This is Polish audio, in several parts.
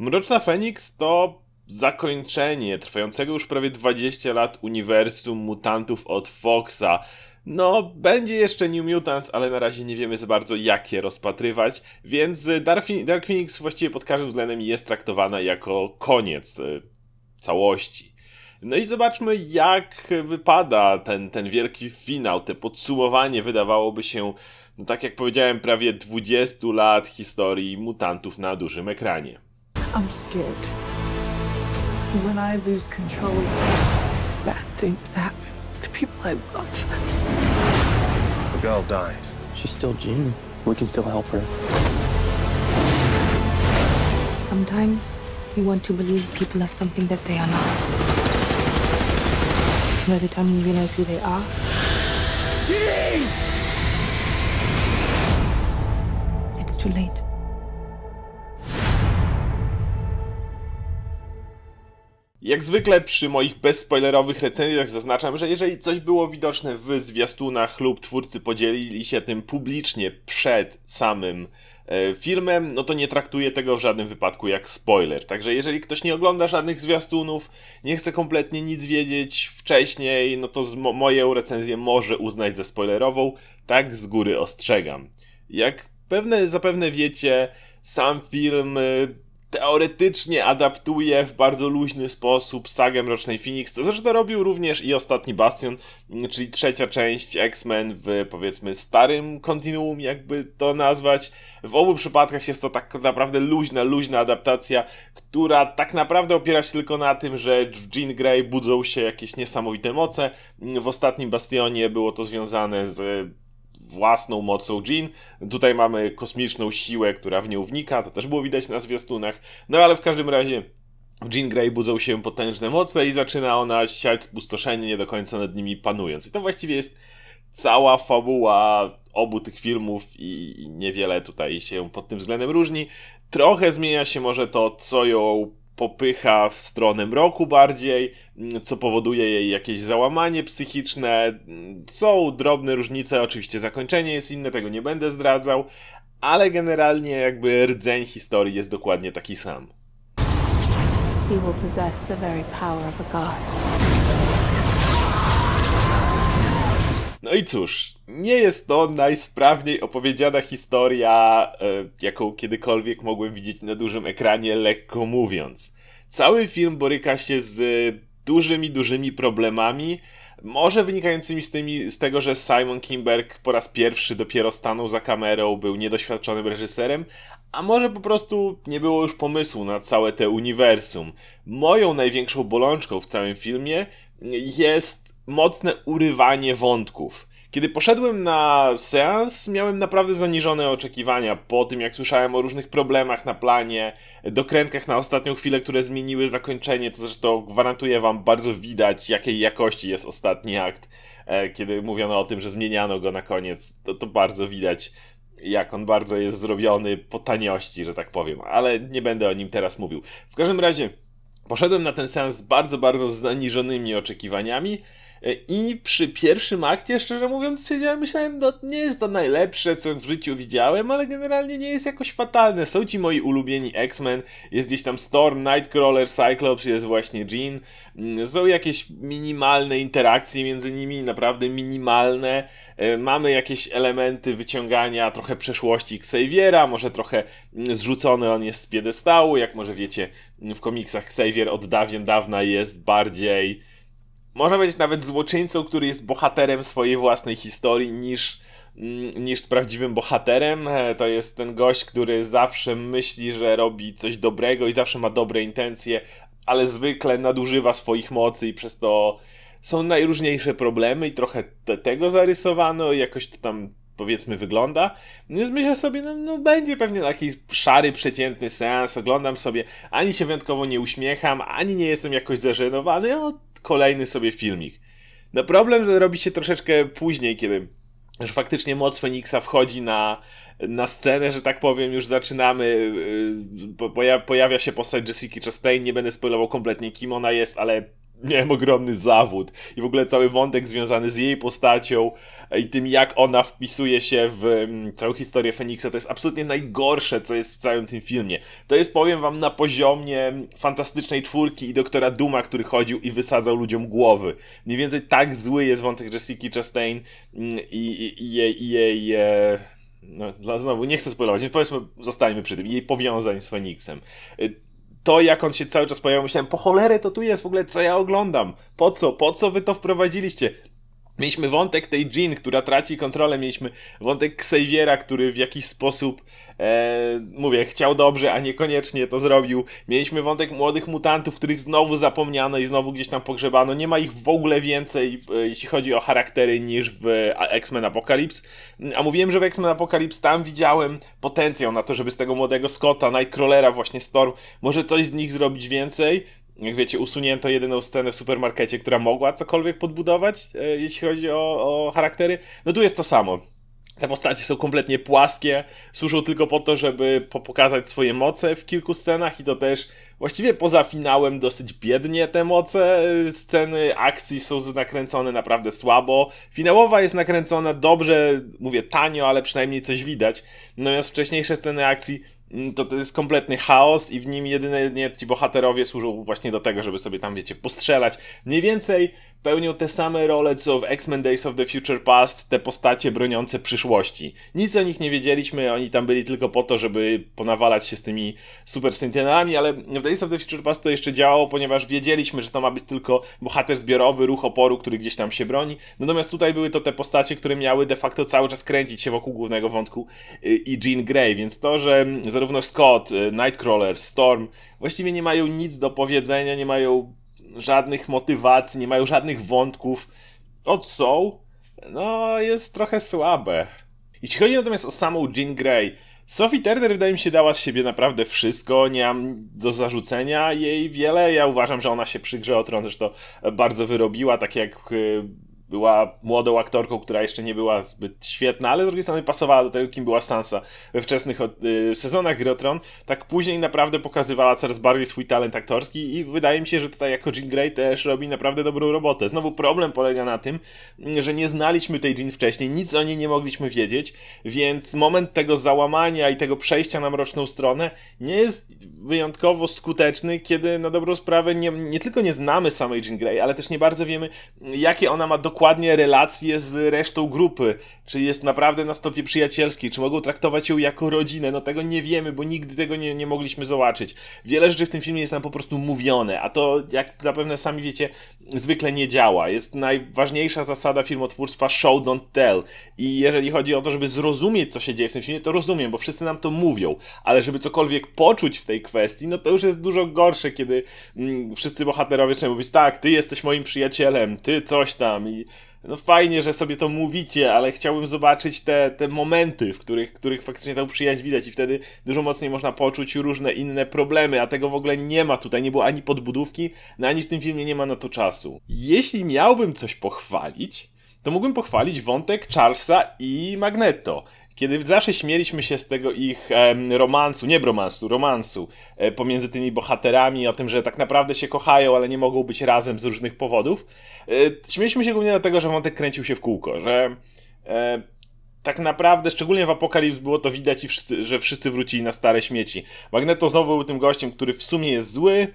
Mroczna Feniks to zakończenie trwającego już prawie 20 lat uniwersum mutantów od Foxa. No, będzie jeszcze New Mutants, ale na razie nie wiemy za bardzo, jak je rozpatrywać, więc y, Dark Phoenix właściwie pod każdym względem jest traktowana jako koniec y, całości. No i zobaczmy, jak wypada ten, ten wielki finał, te podsumowanie wydawałoby się, no tak jak powiedziałem, prawie 20 lat historii mutantów na dużym ekranie. I'm scared. When I lose control, bad things happen to people I love. The girl dies. She's still Jean. We can still help her. Sometimes you want to believe people are something that they are not by the time you realize who they are. Jeez! It's too late. Jak zwykle przy moich bezspoilerowych recenzjach zaznaczam, że jeżeli coś było widoczne w zwiastunach lub twórcy podzielili się tym publicznie przed samym e, filmem, no to nie traktuję tego w żadnym wypadku jak spoiler. Także jeżeli ktoś nie ogląda żadnych zwiastunów, nie chce kompletnie nic wiedzieć wcześniej, no to mo moją recenzję może uznać za spoilerową. Tak z góry ostrzegam. Jak pewne, zapewne wiecie, sam film y, teoretycznie adaptuje w bardzo luźny sposób sagę Mrocznej Phoenix, co zresztą robił również i Ostatni Bastion, czyli trzecia część X-Men w powiedzmy starym kontinuum, jakby to nazwać. W obu przypadkach jest to tak naprawdę luźna, luźna adaptacja, która tak naprawdę opiera się tylko na tym, że w Jean Grey budzą się jakieś niesamowite moce. W Ostatnim Bastionie było to związane z własną mocą Jean. Tutaj mamy kosmiczną siłę, która w nią wnika, to też było widać na zwiastunach. No ale w każdym razie w Jean Grey budzą się potężne moce i zaczyna ona siać spustoszenie, nie do końca nad nimi panując. I to właściwie jest cała fabuła obu tych filmów i niewiele tutaj się pod tym względem różni. Trochę zmienia się może to, co ją popycha w stronę mroku bardziej, mm, co powoduje jej jakieś załamanie psychiczne. Mm, są drobne różnice, oczywiście zakończenie jest inne, tego nie będę zdradzał, ale generalnie jakby rdzeń historii jest dokładnie taki sam. He will possess the very power of a god. No i cóż, nie jest to najsprawniej opowiedziana historia, e, jaką kiedykolwiek mogłem widzieć na dużym ekranie, lekko mówiąc. Cały film boryka się z dużymi, dużymi problemami, może wynikającymi z, tymi, z tego, że Simon Kimberg po raz pierwszy dopiero stanął za kamerą, był niedoświadczonym reżyserem, a może po prostu nie było już pomysłu na całe te uniwersum. Moją największą bolączką w całym filmie jest mocne urywanie wątków. Kiedy poszedłem na seans, miałem naprawdę zaniżone oczekiwania po tym, jak słyszałem o różnych problemach na planie, dokrętkach na ostatnią chwilę, które zmieniły zakończenie. To zresztą gwarantuję Wam bardzo widać, jakiej jakości jest ostatni akt. E, kiedy mówiono o tym, że zmieniano go na koniec, to, to bardzo widać, jak on bardzo jest zrobiony po taniości, że tak powiem, ale nie będę o nim teraz mówił. W każdym razie. Poszedłem na ten seans bardzo, bardzo zaniżonymi oczekiwaniami, i przy pierwszym akcie, szczerze mówiąc, siedziałem, myślałem, no nie jest to najlepsze, co w życiu widziałem, ale generalnie nie jest jakoś fatalne. Są ci moi ulubieni X-Men, jest gdzieś tam Storm, Nightcrawler, Cyclops, jest właśnie Jean. Mm, są jakieś minimalne interakcje między nimi, naprawdę minimalne. E, mamy jakieś elementy wyciągania trochę przeszłości Xaviera, może trochę mm, zrzucony on jest z piedestału. Jak może wiecie, w komiksach Xavier od dawien dawna jest bardziej można powiedzieć nawet złoczyńcą, który jest bohaterem swojej własnej historii niż mm, niż prawdziwym bohaterem. E, to jest ten gość, który zawsze myśli, że robi coś dobrego i zawsze ma dobre intencje, ale zwykle nadużywa swoich mocy i przez to są najróżniejsze problemy i trochę tego zarysowano, jakoś to tam powiedzmy wygląda. No więc myślę sobie, no, no, będzie pewnie taki szary, przeciętny seans, oglądam sobie, ani się wyjątkowo nie uśmiecham, ani nie jestem jakoś zażenowany, o, kolejny sobie filmik. No problem zrobi się troszeczkę później, kiedy już faktycznie moc Feniksa wchodzi na, na scenę, że tak powiem, już zaczynamy, y, y, pojawia się postać Jessica Chastain, nie będę spoilował kompletnie kim ona jest, ale miałem ogromny zawód i w ogóle cały wątek związany z jej postacią i tym, jak ona wpisuje się w mm, całą historię Feniksa, to jest absolutnie najgorsze, co jest w całym tym filmie. To jest, powiem wam, na poziomie fantastycznej czwórki i doktora Duma, który chodził i wysadzał ludziom głowy. Mniej więcej tak zły jest wątek Jessica Chastain mm, i, i, i jej... I jej e... No, znowu nie chcę spoilować, więc powiedzmy, zostańmy przy tym, jej powiązań z Feniksem. Y, to, jak on się cały czas pojawiał, myślałem, po cholerę to tu jest w ogóle, co ja oglądam? Po co? Po co wy to wprowadziliście? Mieliśmy wątek tej Jean, która traci kontrolę, mieliśmy wątek Xaviera, który w jakiś sposób, e, mówię, chciał dobrze, a niekoniecznie to zrobił. Mieliśmy wątek młodych mutantów, których znowu zapomniano i znowu gdzieś tam pogrzebano. Nie ma ich w ogóle więcej, e, jeśli chodzi o charaktery, niż w X-Men Apocalypse. A mówiłem, że w X-Men Apocalypse tam widziałem potencjał na to, żeby z tego młodego Scotta, Nightcrawlera, właśnie Storm, może coś z nich zrobić więcej jak wiecie, usunięto jedyną scenę w supermarkecie, która mogła cokolwiek podbudować, e, jeśli chodzi o, o charaktery. No tu jest to samo. Te postacie są kompletnie płaskie, służą tylko po to, żeby pokazać swoje moce w kilku scenach i to też właściwie poza finałem dosyć biednie te moce. E, sceny akcji są nakręcone naprawdę słabo. Finałowa jest nakręcona dobrze, mówię tanio, ale przynajmniej coś widać. Natomiast wcześniejsze sceny akcji Mm, to to jest kompletny chaos i w nim jedynie ci bohaterowie służą właśnie do tego, żeby sobie tam, wiecie, postrzelać. Mniej więcej pełnią te same role co w X-Men Days of the Future Past, te postacie broniące przyszłości. Nic o nich nie wiedzieliśmy, oni tam byli tylko po to, żeby ponawalać się z tymi Super Sentinelami, ale w Days of the Future Past to jeszcze działało, ponieważ wiedzieliśmy, że to ma być tylko bohater zbiorowy, ruch oporu, który gdzieś tam się broni. Natomiast tutaj były to te postacie, które miały de facto cały czas kręcić się wokół głównego wątku y, i Jean Grey, więc to, że mm, zarówno Scott, y, Nightcrawler, Storm właściwie nie mają nic do powiedzenia, nie mają żadnych motywacji, nie mają żadnych wątków. Od są, no jest trochę słabe. Jeśli chodzi natomiast o samą Jean Grey, Sophie Turner wydaje mi się dała z siebie naprawdę wszystko, nie mam do zarzucenia jej wiele, ja uważam, że ona się przy grze o tron bardzo wyrobiła, tak jak y, była młodą aktorką, która jeszcze nie była zbyt świetna, ale z drugiej strony pasowała do tego, kim była Sansa we wczesnych y, sezonach Gry Tron, tak później naprawdę pokazywała coraz bardziej swój talent aktorski i wydaje mi się, że tutaj jako Jean Grey też robi naprawdę dobrą robotę. Znowu problem polega na tym, że nie znaliśmy tej Jean wcześniej, nic o niej nie mogliśmy wiedzieć, więc moment tego załamania i tego przejścia na mroczną stronę nie jest wyjątkowo skuteczny, kiedy na dobrą sprawę nie, nie tylko nie znamy samej Jean Grey, ale też nie bardzo wiemy, jakie ona ma dokładnie dokładnie relacje z resztą grupy, czy jest naprawdę na stopie przyjacielskiej, czy mogą traktować ją jako rodzinę, no tego nie wiemy, bo nigdy tego nie, nie mogliśmy zobaczyć. Wiele rzeczy w tym filmie jest nam po prostu mówione, a to, jak zapewne sami wiecie, zwykle nie działa. Jest najważniejsza zasada filmotwórstwa show don't tell i jeżeli chodzi o to, żeby zrozumieć, co się dzieje w tym filmie, to rozumiem, bo wszyscy nam to mówią, ale żeby cokolwiek poczuć w tej kwestii, no to już jest dużo gorsze, kiedy mm, wszyscy bohaterowie zaczynają mówić, tak, ty jesteś moim przyjacielem, ty coś tam i no fajnie, że sobie to mówicie, ale chciałbym zobaczyć te, te momenty, w których, których faktycznie tę przyjaźń widać i wtedy dużo mocniej można poczuć różne inne problemy, a tego w ogóle nie ma tutaj, nie było ani podbudówki, no ani w tym filmie nie ma na to czasu. Jeśli miałbym coś pochwalić, to mógłbym pochwalić wątek Charlesa i Magneto. Kiedy zawsze śmieliśmy się z tego ich em, romansu, nie romansu, romansu e, pomiędzy tymi bohaterami, o tym, że tak naprawdę się kochają, ale nie mogą być razem z różnych powodów, e, śmieliśmy się głównie dlatego, że wątek kręcił się w kółko, że e, tak naprawdę, szczególnie w Apokalips było to widać, i wszyscy, że wszyscy wrócili na stare śmieci. Magneto znowu był tym gościem, który w sumie jest zły,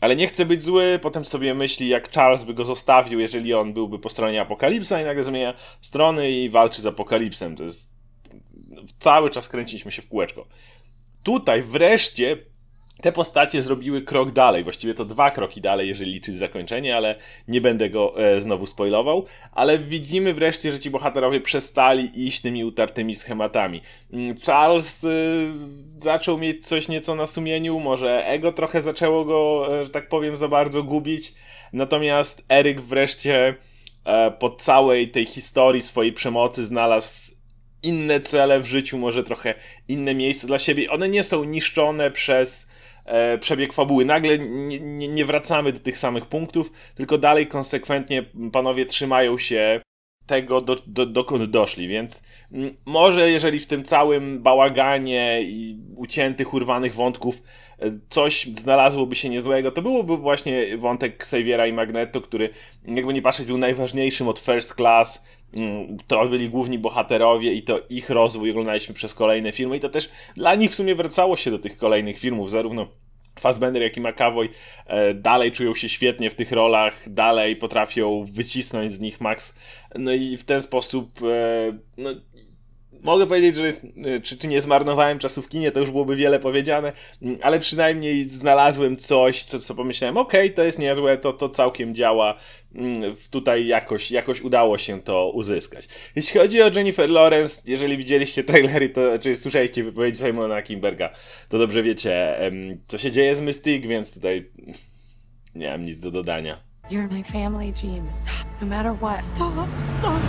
ale nie chce być zły, potem sobie myśli, jak Charles by go zostawił, jeżeli on byłby po stronie Apokalipsa i nagle zmienia strony i walczy z Apokalipsem. To jest cały czas kręciliśmy się w kółeczko. Tutaj wreszcie te postacie zrobiły krok dalej, właściwie to dwa kroki dalej, jeżeli liczyć zakończenie, ale nie będę go e, znowu spoilował. Ale widzimy wreszcie, że ci bohaterowie przestali iść tymi utartymi schematami. Mm, Charles e, zaczął mieć coś nieco na sumieniu, może ego trochę zaczęło go, e, że tak powiem, za bardzo gubić. Natomiast Eryk wreszcie e, po całej tej historii swojej przemocy znalazł inne cele w życiu, może trochę inne miejsce dla siebie. One nie są niszczone przez e, przebieg fabuły. Nagle nie, nie, nie wracamy do tych samych punktów, tylko dalej konsekwentnie panowie trzymają się tego, do, do, dokąd doszli, więc m, może jeżeli w tym całym bałaganie i uciętych, urwanych wątków e, coś znalazłoby się niezłego, to byłoby właśnie wątek Xaviera i Magneto, który jakby nie patrzeć był najważniejszym od First Class, Mm, to byli główni bohaterowie i to ich rozwój oglądaliśmy przez kolejne filmy i to też dla nich w sumie wracało się do tych kolejnych filmów, zarówno Fassbender, jak i McAvoy e, dalej czują się świetnie w tych rolach, dalej potrafią wycisnąć z nich maks. No i w ten sposób e, no, mogę powiedzieć, że y, czy, czy nie zmarnowałem czasu w kinie, to już byłoby wiele powiedziane, mm, ale przynajmniej znalazłem coś, co, co pomyślałem, okej, okay, to jest niezłe, to, to całkiem działa, mm, tutaj jakoś, jakoś udało się to uzyskać. Jeśli chodzi o Jennifer Lawrence, jeżeli widzieliście trailery, to, czy słyszeliście wypowiedzi Simona Kimberga, to dobrze wiecie, co się dzieje z Mystic, więc tutaj nie mam nic do dodania. You're my family, Jean. Stop, no matter what. Stop, stop.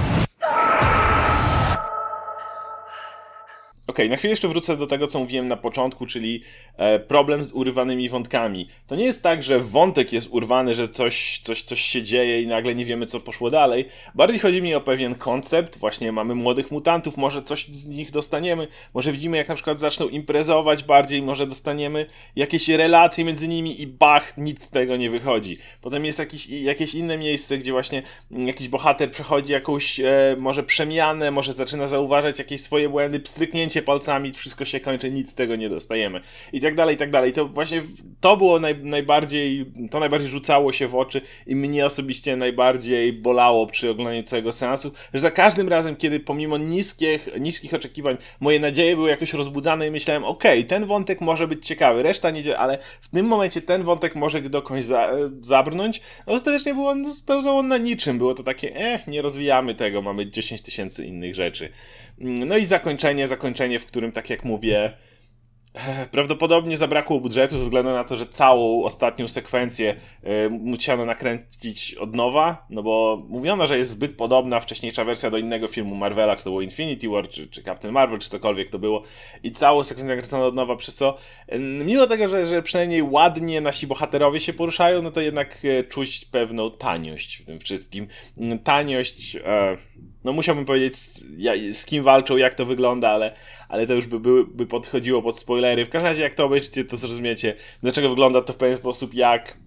Okej, okay, na chwilę jeszcze wrócę do tego, co mówiłem na początku, czyli e, problem z urywanymi wątkami. To nie jest tak, że wątek jest urwany, że coś, coś, coś się dzieje i nagle nie wiemy, co poszło dalej. Bardziej chodzi mi o pewien koncept, właśnie mamy młodych mutantów, może coś z nich dostaniemy, może widzimy, jak na przykład zaczną imprezować bardziej, może dostaniemy jakieś relacje między nimi i bach, nic z tego nie wychodzi. Potem jest jakiś, jakieś inne miejsce, gdzie właśnie jakiś bohater przechodzi jakąś e, może przemianę, może zaczyna zauważać jakieś swoje błędy, pstryknięcie palcami, wszystko się kończy, nic z tego nie dostajemy. I tak dalej, i tak dalej. To właśnie to było naj, najbardziej, to najbardziej rzucało się w oczy i mnie osobiście najbardziej bolało przy oglądaniu całego seansu, że za każdym razem, kiedy pomimo niskich, niskich oczekiwań moje nadzieje były jakoś rozbudzane i myślałem, okej, okay, ten wątek może być ciekawy, reszta nie dzieje, ale w tym momencie ten wątek może dokądś za, zabrnąć. Ostatecznie był on, spełzał on na niczym, było to takie, eh, nie rozwijamy tego, mamy 10 tysięcy innych rzeczy. Mm, no i zakończenie, zakończenie scenie, w którym, tak jak mówię, e, Prawdopodobnie zabrakło budżetu ze względu na to, że całą ostatnią sekwencję e, musiano nakręcić od nowa, no bo mówiono, że jest zbyt podobna wcześniejsza wersja do innego filmu Marvela, czy to było Infinity War, czy, czy Captain Marvel, czy cokolwiek to było i całą sekwencję nakręcono od nowa, przez co mimo tego, że, że przynajmniej ładnie nasi bohaterowie się poruszają, no to jednak e, czuć pewną taniość w tym wszystkim. Taniość no musiałbym powiedzieć z, z, kim walczą, jak to wygląda, ale, ale to już by, by, by podchodziło pod spoilery. W każdym razie jak to obejrzycie, to zrozumiecie, dlaczego wygląda to w pewien sposób jak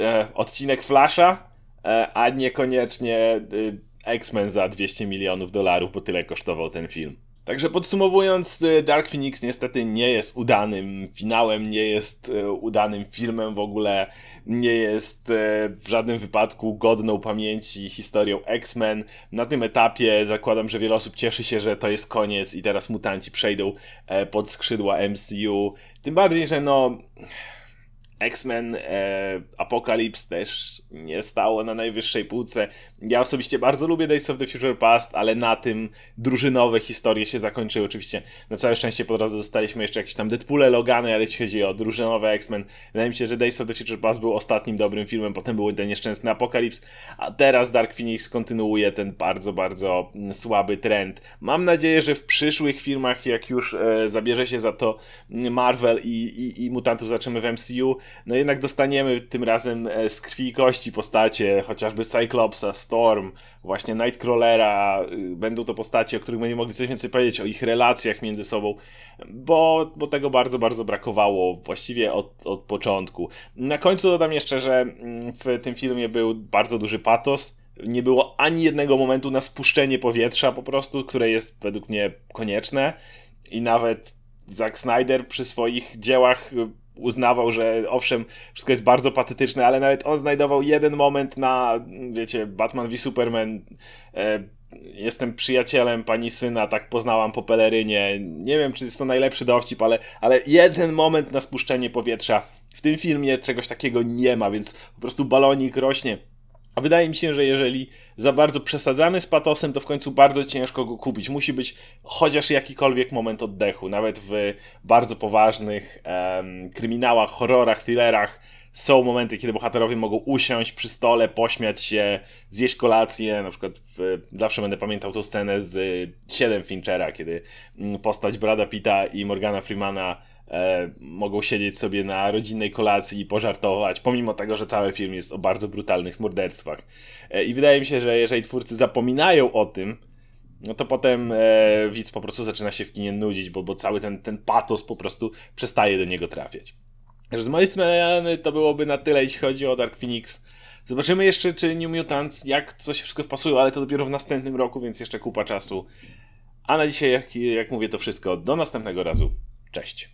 e, odcinek Flasha, e, a niekoniecznie e, X-Men za 200 milionów dolarów, bo tyle kosztował ten film. Także podsumowując, y, Dark Phoenix niestety nie jest udanym finałem, nie jest y, udanym filmem w ogóle, nie jest y, w żadnym wypadku godną pamięci historią X-Men. Na tym etapie zakładam, że wiele osób cieszy się, że to jest koniec i teraz mutanci przejdą e, pod skrzydła MCU. Tym bardziej, że no X-Men e, Apocalypse też nie stało na najwyższej półce. Ja osobiście bardzo lubię Days of the Future Past, ale na tym drużynowe historie się zakończyły. Oczywiście na całe szczęście po drodze dostaliśmy jeszcze jakieś tam Deadpoole, Logany, ale jeśli chodzi o drużynowe X-Men, wydaje mi się, że Days of the Future Past był ostatnim dobrym filmem, potem był ten nieszczęsny Apocalypse, a teraz Dark Phoenix kontynuuje ten bardzo, bardzo słaby trend. Mam nadzieję, że w przyszłych filmach, jak już e, zabierze się za to Marvel i, i, i mutantów zaczynamy w MCU, no jednak dostaniemy tym razem e, z krwi i kości postacie, chociażby Cyclopsa, Storm, właśnie Nightcrawlera, y, będą to postacie, o których będziemy mogli coś więcej powiedzieć, o ich relacjach między sobą, bo, bo tego bardzo, bardzo brakowało właściwie od, od początku. Na końcu dodam jeszcze, że mm, w tym filmie był bardzo duży patos, nie było ani jednego momentu na spuszczenie powietrza po prostu, które jest według mnie konieczne i nawet Zack Snyder przy swoich dziełach y, uznawał, że owszem, wszystko jest bardzo patetyczne, ale nawet on znajdował jeden moment na, wiecie, Batman v Superman. E, jestem przyjacielem pani syna, tak poznałam po pelerynie. Nie wiem, czy jest to najlepszy dowcip, ale, ale jeden moment na spuszczenie powietrza. W tym filmie czegoś takiego nie ma, więc po prostu balonik rośnie wydaje mi się, że jeżeli za bardzo przesadzamy z patosem, to w końcu bardzo ciężko go kupić. Musi być chociaż jakikolwiek moment oddechu. Nawet w bardzo poważnych kryminałach, horrorach, thrillerach są momenty, kiedy bohaterowie mogą usiąść przy stole, pośmiać się, zjeść kolację. Na przykład w, zawsze będę pamiętał tę scenę z 7 Finchera, kiedy mm, postać Brada Pitta i Morgana Freemana e, mogą siedzieć sobie na rodzinnej kolacji i pożartować, pomimo tego, że cały film jest o bardzo brutalnych morderstwach. E, I wydaje mi się, że jeżeli twórcy zapominają o tym, no to potem e, widz po prostu zaczyna się w kinie nudzić, bo, bo cały ten, ten patos po prostu przestaje do niego trafiać. Że z mojej strony to byłoby na tyle, jeśli chodzi o Dark Phoenix. Zobaczymy jeszcze, czy New Mutants, jak to się wszystko wpasuje, ale to dopiero w następnym roku, więc jeszcze kupa czasu. A na dzisiaj, jak, jak mówię, to wszystko. Do następnego razu. Cześć.